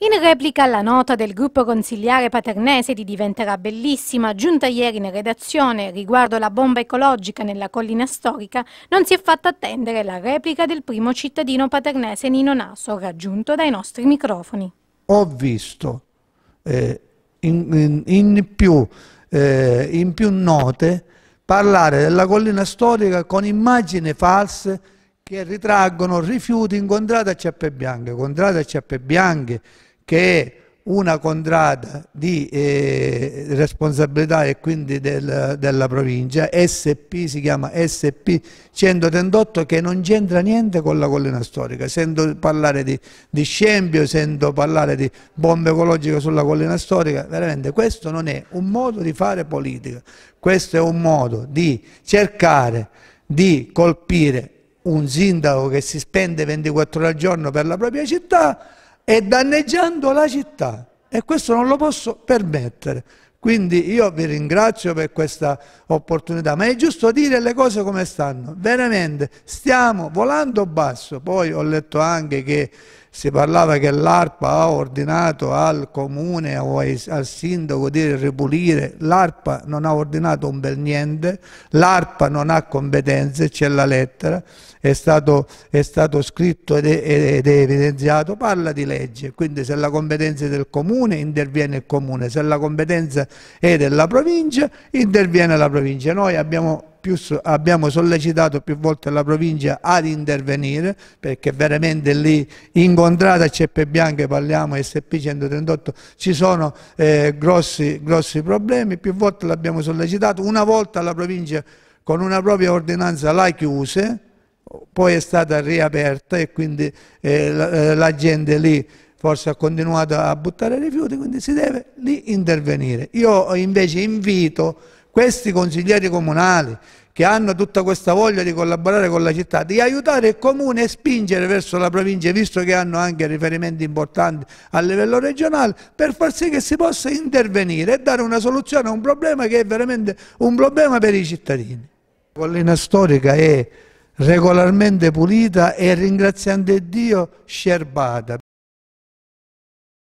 In replica alla nota del gruppo consigliare paternese di Diventerà Bellissima, giunta ieri in redazione riguardo la bomba ecologica nella collina storica, non si è fatta attendere la replica del primo cittadino paternese Nino Naso, raggiunto dai nostri microfoni. Ho visto eh, in, in, in, più, eh, in più note parlare della collina storica con immagini false che ritraggono rifiuti incontrati a Ciappe Bianche, incontrati a Ciappe Bianche, che è una contrada di eh, responsabilità e quindi del, della provincia, SP si chiama SP 138 che non c'entra niente con la collina storica, sento parlare di, di scempio, sento parlare di bombe ecologiche sulla collina storica, veramente questo non è un modo di fare politica, questo è un modo di cercare di colpire un sindaco che si spende 24 ore al giorno per la propria città e danneggiando la città. E questo non lo posso permettere. Quindi io vi ringrazio per questa opportunità, ma è giusto dire le cose come stanno. Veramente stiamo volando basso. Poi ho letto anche che si parlava che l'ARPA ha ordinato al comune o al sindaco di ripulire, l'ARPA non ha ordinato un bel niente, l'ARPA non ha competenze, c'è la lettera, è stato, è stato scritto ed è, ed è, evidenziato, parla di legge, quindi se la competenza è del comune interviene il comune, se la competenza e della provincia, interviene la provincia. Noi abbiamo, più, abbiamo sollecitato più volte la provincia ad intervenire perché veramente lì incontrata a Ceppe Bianche, parliamo SP 138, ci sono eh, grossi, grossi problemi, più volte l'abbiamo sollecitato, una volta la provincia con una propria ordinanza la chiuse, poi è stata riaperta e quindi eh, la, eh, la gente lì forse ha continuato a buttare rifiuti, quindi si deve lì intervenire. Io invece invito questi consiglieri comunali che hanno tutta questa voglia di collaborare con la città, di aiutare il comune e spingere verso la provincia, visto che hanno anche riferimenti importanti a livello regionale, per far sì che si possa intervenire e dare una soluzione a un problema che è veramente un problema per i cittadini. La collina storica è regolarmente pulita e ringraziando Dio scerbata.